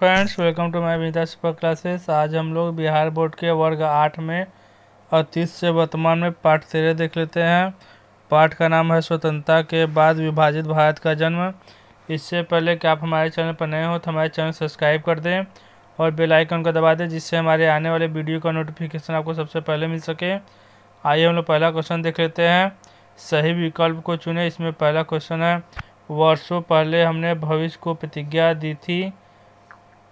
friends welcome to my विदा super classes आज हम लोग बिहार बोर्ड के वर्ग आठ में और तीस से वर्तमान में पाठ तेरह देख लेते हैं पाठ का नाम है स्वतंत्रता के बाद विभाजित भारत का जन्म इससे पहले कि आप हमारे चैनल पर नए हो तो हमारे चैनल सब्सक्राइब कर दें और बेल आइकन को दबा दें जिससे हमारे आने वाले वीडियो का नोटिफिकेशन आपको सबसे पहले मिल सके आइए हम लोग पहला क्वेश्चन देख लेते हैं सही विकल्प को चुने इसमें पहला क्वेश्चन है वर्षों पहले हमने भविष्य को प्रतिज्ञा दी थी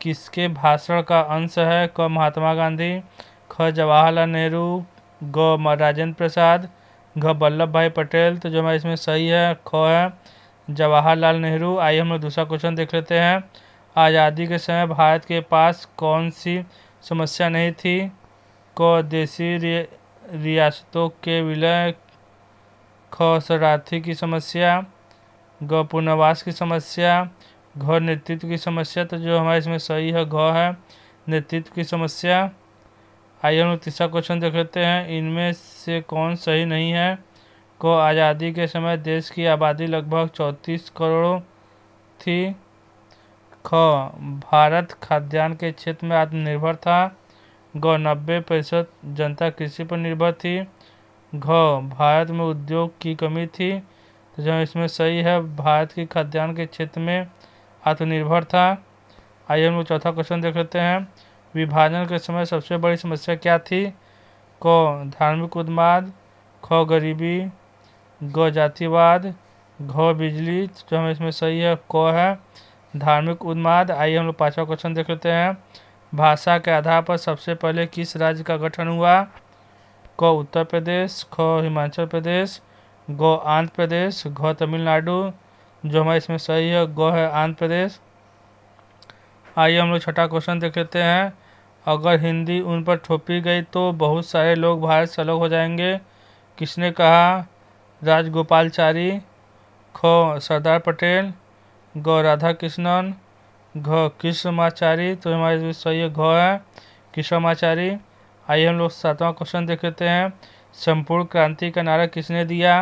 किसके भाषण का अंश है क महात्मा गांधी ख जवाहरलाल नेहरू ग राजेंद्र प्रसाद घ वल्लभ भाई पटेल तो जो हमारा इसमें सही है ख है जवाहरलाल नेहरू आइए हम लोग दूसरा क्वेश्चन देख लेते हैं आज़ादी के समय भारत के पास कौन सी समस्या नहीं थी क देशी रियासतों के विलय ख शरार्थी की समस्या ग पुनर्वास की समस्या घ नेतृत्व की समस्या तो जो हमारे इसमें सही है घ है नेतृत्व की समस्या आइए हम तीसरा क्वेश्चन देख लेते हैं इनमें से कौन सही नहीं है को आज़ादी के समय देश की आबादी लगभग चौंतीस करोड़ थी ख भारत खाद्यान्न के क्षेत्र में आत्मनिर्भर था ग नब्बे प्रतिशत जनता कृषि पर निर्भर थी घ भारत में उद्योग की कमी थी तो जो इसमें सही है भारत की खाद्यान्न के क्षेत्र में आत्मनिर्भर था आइए हम लोग चौथा क्वेश्चन देख लेते हैं विभाजन के समय सबसे बड़ी समस्या क्या थी क धार्मिक उन्माद ख गरीबी ग जातिवाद घ बिजली जो हमें इसमें सही है क है धार्मिक उन्माद आइए हम लोग पाँचवा क्वेश्चन देख लेते हैं भाषा के आधार पर सबसे पहले किस राज्य का गठन हुआ क उत्तर प्रदेश ख हिमाचल प्रदेश ग आंध्र प्रदेश घ तमिलनाडु जो हमारे इसमें सही है गौ है आंध्र प्रदेश आइए हम लोग छठा क्वेश्चन देख लेते हैं अगर हिंदी उन पर थोपी गई तो बहुत सारे लोग भारत से अलग हो जाएंगे किसने कहा राजगोपालचारी ख सरदार पटेल ग राधा कृष्णन घ कृष्णमाचारी तो हमारे इसमें सही है घ है कृष्णमाचारी आइए हम लोग सातवां क्वेश्चन देख लेते हैं संपूर्ण क्रांति का नारा किसने दिया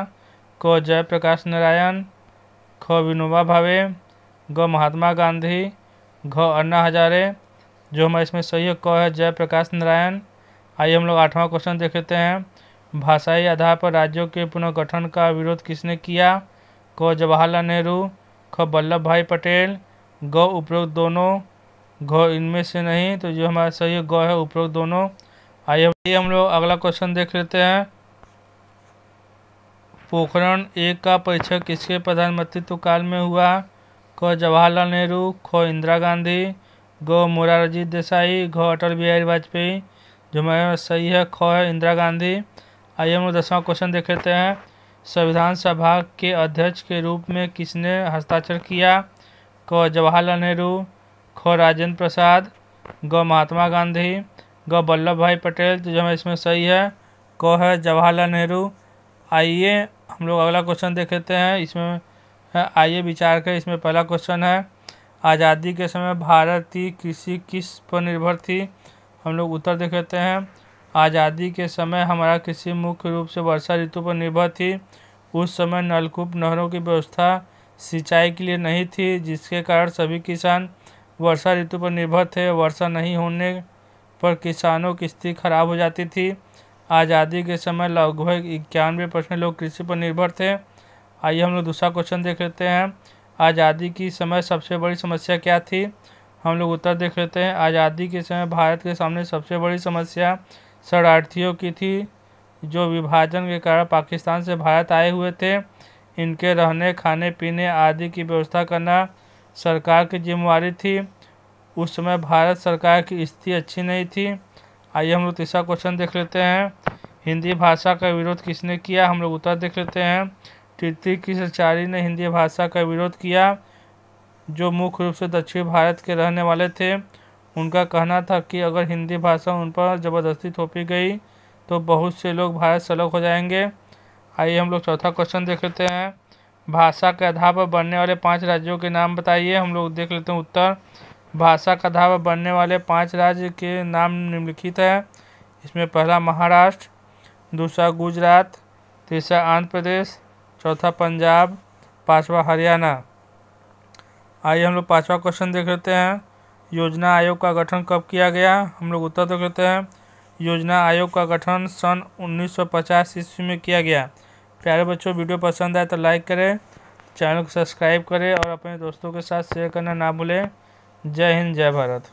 क जयप्रकाश नारायण विनोबा भावे ग महात्मा गांधी घ अन्ना हजारे जो हमारे इसमें सही है क है जयप्रकाश नारायण आइए हम लोग आठवां क्वेश्चन देख लेते हैं भाषाई आधार पर राज्यों के पुनर्गठन का विरोध किसने किया क जवाहरलाल नेहरू ख वल्लभ भाई पटेल ग उपरोक्त दोनों घ इनमें से नहीं तो जो हमारा सही है ग है उपरोक्त दोनों आइए हम लोग अगला क्वेश्चन देख लेते हैं पोखरण एक का परीक्षण किसके प्रधानमंत्रित्व काल में हुआ क जवाहरलाल नेहरू ख इंदिरा गांधी ग मोरारजी देसाई घ अटल बिहारी वाजपेयी जो मैं सही है ख है इंदिरा गांधी आइए हम लोग दसवां क्वेश्चन देख लेते हैं संविधान सभा के अध्यक्ष के रूप में किसने हस्ताक्षर किया क जवाहरलाल नेहरू ख राजेंद्र प्रसाद ग महात्मा गांधी ग वल्लभ भाई पटेल तो जो हमें इसमें सही है क है जवाहरलाल नेहरू आइए हम लोग अगला क्वेश्चन देख लेते हैं इसमें हाँ, आइए विचार करें इसमें पहला क्वेश्चन है आज़ादी के समय भारत की कृषि किस पर निर्भर थी हम लोग उत्तर देख लेते हैं आज़ादी के समय हमारा कृषि मुख्य रूप से वर्षा ऋतु पर निर्भर थी उस समय नलकूप नहरों की व्यवस्था सिंचाई के लिए नहीं थी जिसके कारण सभी किसान वर्षा ऋतु पर निर्भर थे वर्षा नहीं होने पर किसानों की स्थिति खराब हो जाती थी आज़ादी के समय लगभग इक्यानवे परसेंट लोग कृषि पर निर्भर थे आइए हम लोग दूसरा क्वेश्चन देख लेते हैं आज़ादी की समय सबसे बड़ी समस्या क्या थी हम लोग उत्तर देख लेते हैं आज़ादी के समय भारत के सामने सबसे बड़ी समस्या शरणार्थियों की थी जो विभाजन के कारण पाकिस्तान से भारत आए हुए थे इनके रहने खाने पीने आदि की व्यवस्था करना सरकार की जिम्मेवारी थी उस समय भारत सरकार की स्थिति अच्छी नहीं थी आइए हम लोग तीसरा क्वेश्चन देख लेते हैं हिंदी भाषा का विरोध किसने किया हम लोग उत्तर देख लेते हैं टिट्टी किसचारी ने हिंदी भाषा का विरोध किया जो मुख्य रूप से दक्षिण भारत के रहने वाले थे उनका कहना था कि अगर हिंदी भाषा उन पर ज़बरदस्ती थोपी गई तो बहुत से लोग भारत से अलग हो जाएंगे आइए हम लोग चौथा क्वेश्चन देख लेते हैं भाषा के आधार पर बनने वाले पांच राज्यों के नाम बताइए हम लोग देख लेते हैं उत्तर भाषा का धावा बनने वाले पांच राज्य के नाम निम्नलिखित है इसमें पहला महाराष्ट्र दूसरा गुजरात तीसरा आंध्र प्रदेश चौथा पंजाब पांचवा हरियाणा आइए हम लोग पांचवा क्वेश्चन देख लेते हैं योजना आयोग का गठन कब किया गया हम लोग उत्तर देख लेते हैं योजना आयोग का गठन सन 1950 ईस्वी में किया गया प्यारे बच्चों वीडियो पसंद आए तो लाइक करें चैनल को सब्सक्राइब करें और अपने दोस्तों के साथ शेयर करना ना भूलें जय हिंद जय भारत